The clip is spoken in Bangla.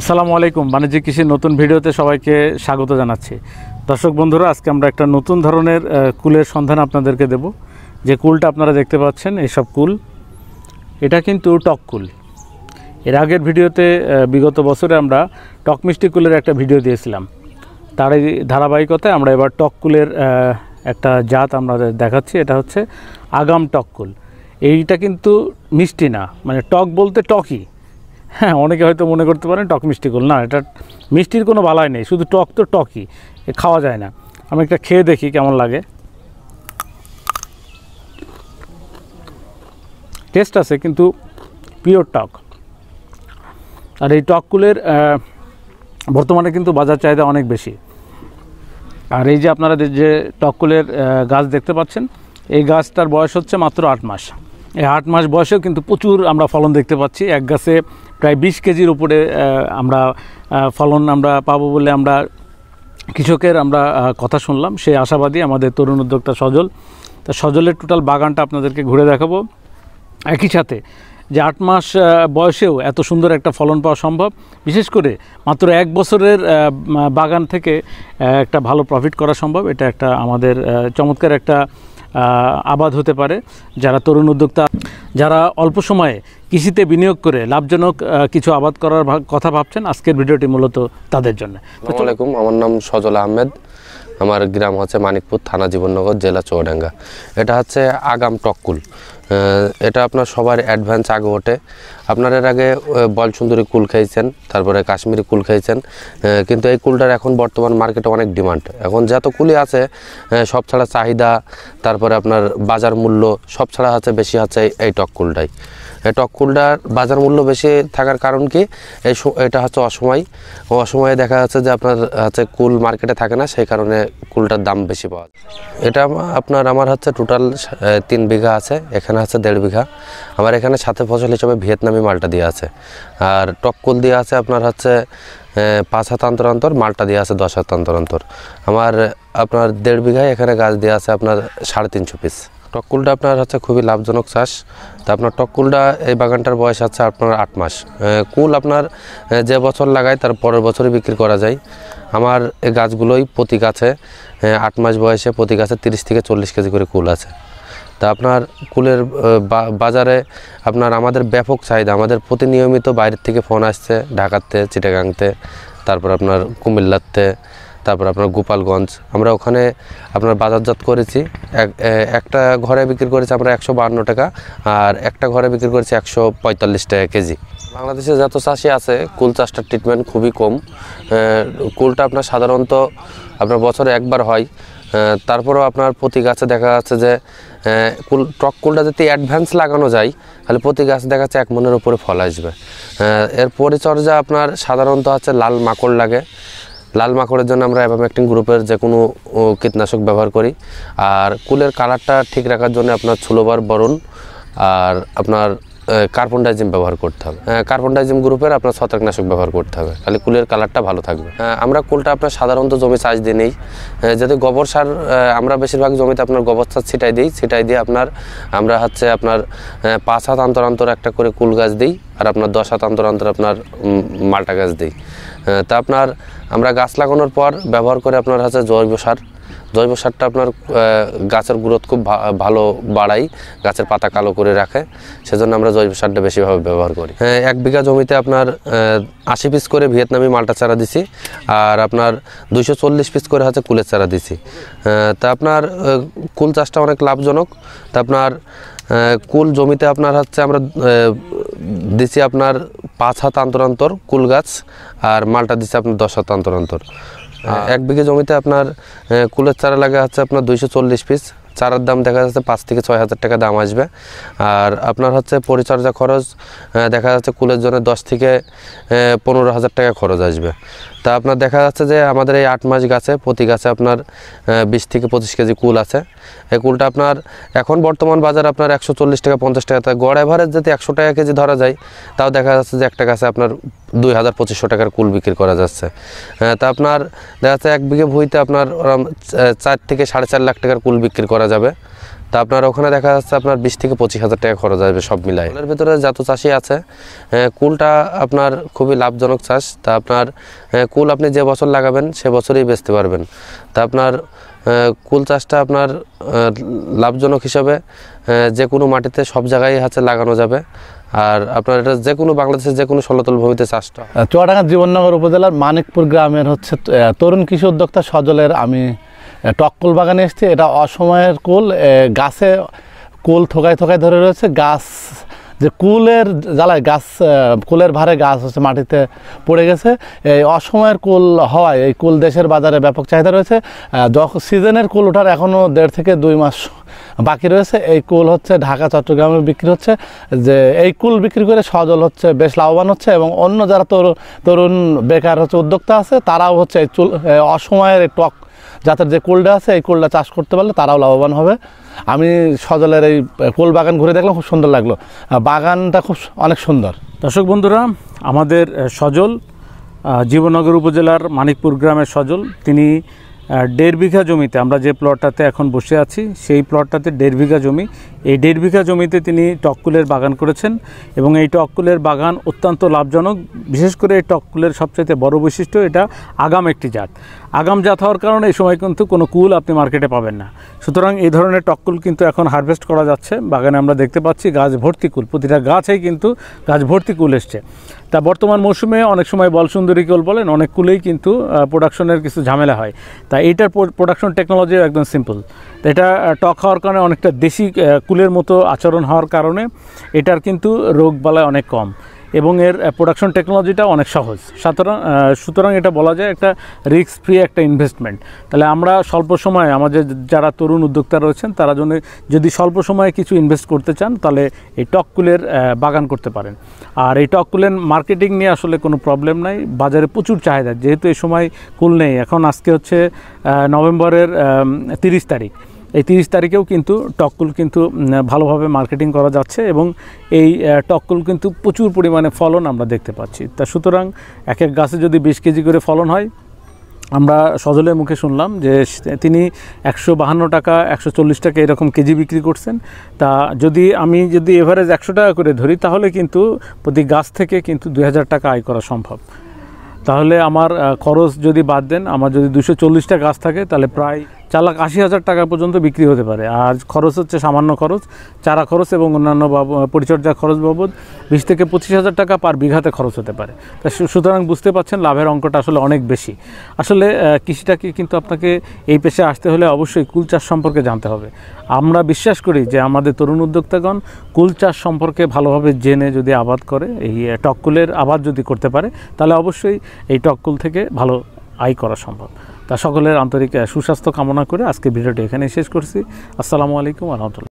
আসসালামু আলাইকুম বাণিজ্যিক কৃষির নতুন ভিডিওতে সবাইকে স্বাগত জানাচ্ছি দর্শক বন্ধুরা আজকে আমরা একটা নতুন ধরনের কুলের সন্ধান আপনাদেরকে দেব যে কুলটা আপনারা দেখতে পাচ্ছেন এইসব কুল এটা কিন্তু টক কুল এর আগের ভিডিওতে বিগত বছরে আমরা টক মিষ্টি কুলের একটা ভিডিও দিয়েছিলাম তার এই ধারাবাহিকতায় আমরা এবার টক কুলের একটা জাত আমরা দেখাচ্ছি এটা হচ্ছে আগাম টক কুল এইটা কিন্তু মিষ্টি না মানে টক বলতে টকই হ্যাঁ অনেকে হয়তো মনে করতে পারেন টক মিষ্টি গোল না এটা মিষ্টির কোনো বালাই নেই শুধু টক তো টকই খাওয়া যায় না আমি একটা খেয়ে দেখি কেমন লাগে টেস্ট আছে কিন্তু পিওর টক আর এই টকগুলের বর্তমানে কিন্তু বাজার চাহিদা অনেক বেশি আর এই যে আপনারা যে টকগুলের গাছ দেখতে পাচ্ছেন এই গাছটার বয়স হচ্ছে মাত্র আট মাস এই আট মাস বয়সেও কিন্তু প্রচুর আমরা ফলন দেখতে পাচ্ছি এক গাছে প্রায় বিশ কেজির উপরে আমরা ফলন আমরা পাবো বলে আমরা কৃষকের আমরা কথা শুনলাম সেই আশাবাদী আমাদের তরুণ উদ্যোক্তা সজল তা সজলের টোটাল বাগানটা আপনাদেরকে ঘুরে দেখাবো একই সাথে যে আট মাস বয়সেও এত সুন্দর একটা ফলন পাওয়া সম্ভব বিশেষ করে মাত্র এক বছরের বাগান থেকে একটা ভালো প্রফিট করা সম্ভব এটা একটা আমাদের চমৎকার একটা আবাদ হতে পারে যারা তরুণ উদ্যোক্তা যারা অল্প সময়ে কৃষিতে বিনিয়োগ করে লাভজনক কিছু আবাদ করার কথা ভাবছেন আজকের ভিডিওটি মূলত তাদের জন্য আমার নাম সজল আহমেদ আমার গ্রাম হচ্ছে মানিকপুর থানা জীবননগর জেলা চৌডাঙ্গা এটা হচ্ছে আগাম টককুল এটা আপনার সবার অ্যাডভান্স আগে ওঠে আপনার এর আগে বলসুন্দরী কুল খেয়েছেন তারপরে কাশ্মীরি কুল খেয়েছেন কিন্তু এই কুলটার এখন বর্তমান মার্কেটে অনেক ডিমান্ড এখন যত কুলই আছে সব ছাড়া চাহিদা তারপরে আপনার বাজার মূল্য সব ছাড়া আছে বেশি আছে এই টক কুলটাই টক কুলটার বাজার মূল্য বেশি থাকার কারণ কি এটা হচ্ছে অসময় অসময়ে দেখা যাচ্ছে যে আপনার হচ্ছে কুল মার্কেটে থাকে না সেই কারণে কুলটার দাম বেশি পাওয়া যায় এটা আপনার আমার হচ্ছে টোটাল তিন বিঘা আছে এখানে হচ্ছে দেড় বিঘা আমার এখানে সাথে ফসল হিসাবে ভিয়েতনামি মালটা দিয়ে আছে আর টক কুল দিয়ে আছে আপনার হচ্ছে পাঁচ হাত অন্তর অন্তর মালটা দিয়ে আছে দশ হাত অন্তর অন্তর আমার আপনার দেড় বিঘায় এখানে গাছ দিয়ে আছে আপনার সাড়ে তিনশো পিস টকুলটা আপনার হচ্ছে খুবই লাভজনক চাষ তা আপনার টকুলটা এই বাগানটার বয়স আছে আপনার আট মাস কুল আপনার যে বছর লাগায় তার পরের বছরই বিক্রি করা যায় আমার এই গাছগুলোই প্রতি গাছে আট মাস বয়সে প্রতি গাছে তিরিশ থেকে চল্লিশ কেজি করে কুল আছে তা আপনার কুলের বাজারে আপনার আমাদের ব্যাপক চাহিদা আমাদের প্রতি নিয়মিত বাইরের থেকে ফোন আসছে ঢাকাতে চিটাগাংতে তারপর আপনার কুমিল্লাতে তারপর আপনার গোপালগঞ্জ আমরা ওখানে আপনার বাজারজাত করেছি একটা ঘরে বিক্রি করেছি আমরা একশো বাহান্ন টাকা আর একটা ঘরে বিক্রি করেছি একশো পঁয়তাল্লিশ টাকা কেজি বাংলাদেশে যত চাষি আছে কুল চাষটার ট্রিটমেন্ট খুবই কম কুলটা আপনার সাধারণত আপনার বছরে একবার হয় তারপরেও আপনার প্রতি গাছে দেখা যাচ্ছে যে কুল টক কুলটা যদি অ্যাডভান্স লাগানো যায় তাহলে প্রতি গাছ দেখা যাচ্ছে এক মনের উপরে ফল আসবে এর পরিচর্যা আপনার সাধারণত হচ্ছে লাল মাকড় লাগে লাল মাকড়ের জন্য আমরা অ্যাভামেকটিন গ্রুপের যে কোনো কীটনাশক ব্যবহার করি আর কুলের কালারটা ঠিক রাখার জন্য আপনার ছুলোবার বরণ আর আপনার কার্বনডাইজিম ব্যবহার করতে হবে কার্বনডাইজিম গ্রুপের আপনার ছত্রাকনাশক ব্যবহার করতে হবে খালি কুলের কালারটা ভালো থাকবে আমরা কুলটা আপনার সাধারণত জমি চাষ দিয়ে নেই যাতে গোবর সার আমরা বেশিরভাগ জমিতে আপনার গোবর সার ছিটাই দিই ছিটাই দিয়ে আপনার আমরা হচ্ছে আপনার পাঁচ হাত অন্তর অন্তর একটা করে কুল গাছ দিই আর আপনার দশ হাত অন্তর অন্তর আপনার মাল্টা গাছ দিই তা আপনার আমরা গাছ লাগানোর পর ব্যবহার করে আপনার হচ্ছে জৈব সার জৈব সারটা আপনার গাছের গ্রোথ খুব ভালো বাড়াই গাছের পাতা কালো করে রাখে সেজন্য আমরা জৈব সারটা বেশিভাবে ব্যবহার করি এক বিঘা জমিতে আপনার আশি পিস করে ভিয়েতনামি মালটা চারা দিছি আর আপনার দুইশো চল্লিশ পিস করে হচ্ছে কুলের চারা দিছি তা আপনার কুল চাষটা অনেক লাভজনক তা আপনার কুল জমিতে আপনার হচ্ছে আমরা দিছি আপনার পাঁচ হাত আন্তর আন্তর কুল গাছ আর মালটা দিচ্ছে আপনার দশ হাত আন্তর আন্তর হ্যাঁ। এক বিঘে জমিতে আপনার কুলের চারা লাগা হচ্ছে আপনার দুইশো চল্লিশ পিস চারার দাম দেখা যাচ্ছে পাঁচ থেকে ছয় হাজার টাকা দাম আসবে আর আপনার হচ্ছে পরিচর্যা খরচ দেখা যাচ্ছে কুলের জন্য দশ থেকে পনেরো হাজার টাকা খরচ আসবে তা আপনার দেখা যাচ্ছে যে আমাদের এই আট মাস গাছে প্রতি গাছে আপনার বিশ থেকে পঁচিশ কেজি কুল আছে এই কুলটা আপনার এখন বর্তমান বাজার আপনার একশো চল্লিশ টাকা পঞ্চাশ টাকা তা গড় অ্যাভারেজ যদি একশো টাকা কেজি ধরা যায় তাও দেখা যাচ্ছে যে একটা গাছে আপনার দুই হাজার পঁচিশশো টাকার কুল বিক্রি করা যাচ্ছে তা আপনার দেখা যাচ্ছে এক বিঘে ভুঁইতে আপনার চার থেকে সাড়ে চার লাখ টাকার কুল বিক্রি করা যাবে তা আপনার ওখানে দেখা যাচ্ছে আপনার বিশ থেকে পঁচিশ হাজার টাকা খরচ আসবে সব মিলায় ওনার ভিতরে যত চাষি আছে হ্যাঁ, কুলটা আপনার খুবই লাভজনক চাষ তা আপনার হ্যাঁ, কুল আপনি যে বছর লাগাবেন সে বছরই বেচতে পারবেন তা আপনার হ্যাঁ, কুল চাষটা আপনার লাভজনক হিসাবে যে কোনো মাটিতে সব জায়গায় হাতে লাগানো যাবে আর আপনার এটা যে কোনো বাংলাদেশের যে কোনো সলতল ভূমিতে চাষটা চুয়াডাঙ্গা জীবননগর উপজেলার মানিকপুর গ্রামের হচ্ছে তরুণ কৃষি উদ্যোক্তা সজলের আমি টককল বাগানে এসছে এটা অসময়ের কুল গাছে কুল থোকায় থোকায় ধরে রয়েছে গাছ যে কুলের জ্বালায় গাছ কুলের ভারে গাছ হচ্ছে মাটিতে পড়ে গেছে এই অসময়ের কুল হওয়ায় এই কুল দেশের বাজারে ব্যাপক চাহিদা রয়েছে যখন সিজনের কুল ওঠার এখনও দেড় থেকে দুই মাস বাকি রয়েছে এই কুল হচ্ছে ঢাকা চট্টগ্রামে বিক্রি হচ্ছে যে এই কুল বিক্রি করে সজল হচ্ছে বেশ লাভবান হচ্ছে এবং অন্য যারা তরুণ বেকার হচ্ছে উদ্যোক্তা আছে তারাও হচ্ছে এই চুল অসময়ের টক যাদের যে কোলটা আছে এই কোলটা চাষ করতে পারলে তারাও লাভবান হবে আমি সজলের এই কোল বাগান ঘুরে দেখলাম খুব সুন্দর লাগলো বাগানটা খুব অনেক সুন্দর দর্শক বন্ধুরা আমাদের সজল জীবনগর উপজেলার মানিকপুর গ্রামের সজল তিনি দেড় বিঘা জমিতে আমরা যে প্লটটাতে এখন বসে আছি সেই প্লটটাতে দেড় বিঘা জমি এই দেড় বিঘা জমিতে তিনি টকুলের বাগান করেছেন এবং এই টকুলের বাগান অত্যন্ত লাভজনক বিশেষ করে এই টককুলের সবচেয়ে বড় বৈশিষ্ট্য এটা আগাম একটি জাত আগাম জাত হওয়ার কারণে এই সময় কিন্তু কোনো কুল আপনি মার্কেটে পাবেন না সুতরাং এই ধরনের টককুল কিন্তু এখন হারভেস্ট করা যাচ্ছে বাগানে আমরা দেখতে পাচ্ছি গাছ ভর্তি কুল প্রতিটা গাছেই কিন্তু গাছ ভর্তি কুল এসছে তা বর্তমান মৌসুমে অনেক সময় বলসুন্দরী কুল বলেন অনেক কুলেই কিন্তু প্রোডাকশনের কিছু ঝামেলা হয় তা এইটার প্রোডাকশন টেকনোলজি একদম সিম্পল এটা টক হওয়ার কারণে অনেকটা দেশি কুলের মতো আচরণ হওয়ার কারণে এটার কিন্তু রোগবালায় অনেক কম এবং এর প্রোডাকশন টেকনোলজিটা অনেক সহজ সাধারণ সুতরাং এটা বলা যায় একটা রিস্ক ফ্রি একটা ইনভেস্টমেন্ট তাহলে আমরা স্বল্প সময়ে আমাদের যারা তরুণ উদ্যোক্তা রয়েছেন তারা জন্য যদি স্বল্প সময়ে কিছু ইনভেস্ট করতে চান তাহলে এই টককুলের বাগান করতে পারেন আর এই টককুলের মার্কেটিং নিয়ে আসলে কোনো প্রবলেম নাই বাজারে প্রচুর চাহিদা যেহেতু এই সময় কুল নেই এখন আজকে হচ্ছে নভেম্বরের তিরিশ তারিখ এই তিরিশ তারিখেও কিন্তু টককুল কিন্তু ভালোভাবে মার্কেটিং করা যাচ্ছে এবং এই টককুল কিন্তু প্রচুর পরিমাণে ফলন আমরা দেখতে পাচ্ছি তা সুতরাং এক এক গাছে যদি বিশ কেজি করে ফলন হয় আমরা সজলের মুখে শুনলাম যে তিনি একশো বাহান্ন টাকা একশো চল্লিশ টাকা এরকম কেজি বিক্রি করছেন তা যদি আমি যদি এভারেজ একশো টাকা করে ধরি তাহলে কিন্তু প্রতি গাছ থেকে কিন্তু দুই টাকা আয় করা সম্ভব তাহলে আমার খরচ যদি বাদ দেন আমার যদি দুশো চল্লিশটা গাছ থাকে তাহলে প্রায় চার লাখ আশি হাজার টাকা পর্যন্ত বিক্রি হতে পারে আর খরচ হচ্ছে সামান্য খরচ চারা খরচ এবং অন্যান্য পরিচর্যা খরচ বাবদ বিশ থেকে পঁচিশ হাজার টাকা পার বিঘাতে খরচ হতে পারে তা সুতরাং বুঝতে পাচ্ছেন লাভের অঙ্কটা আসলে অনেক বেশি আসলে কৃষিটাকে কিন্তু আপনাকে এই পেশে আসতে হলে অবশ্যই কুল চাষ সম্পর্কে জানতে হবে আমরা বিশ্বাস করি যে আমাদের তরুণ উদ্যোক্তাগণ কুল চাষ সম্পর্কে ভালোভাবে জেনে যদি আবাদ করে এই টককুলের আবাদ যদি করতে পারে তাহলে অবশ্যই এই টককুল থেকে ভালো আয় করা সম্ভব তা সকলের আন্তরিক সুস্বাস্থ্য কামনা করে আজকে ভিডিওটি এখানে শেষ করছি আসসালামু আলাইকুম আলহামদুলিল্লাহ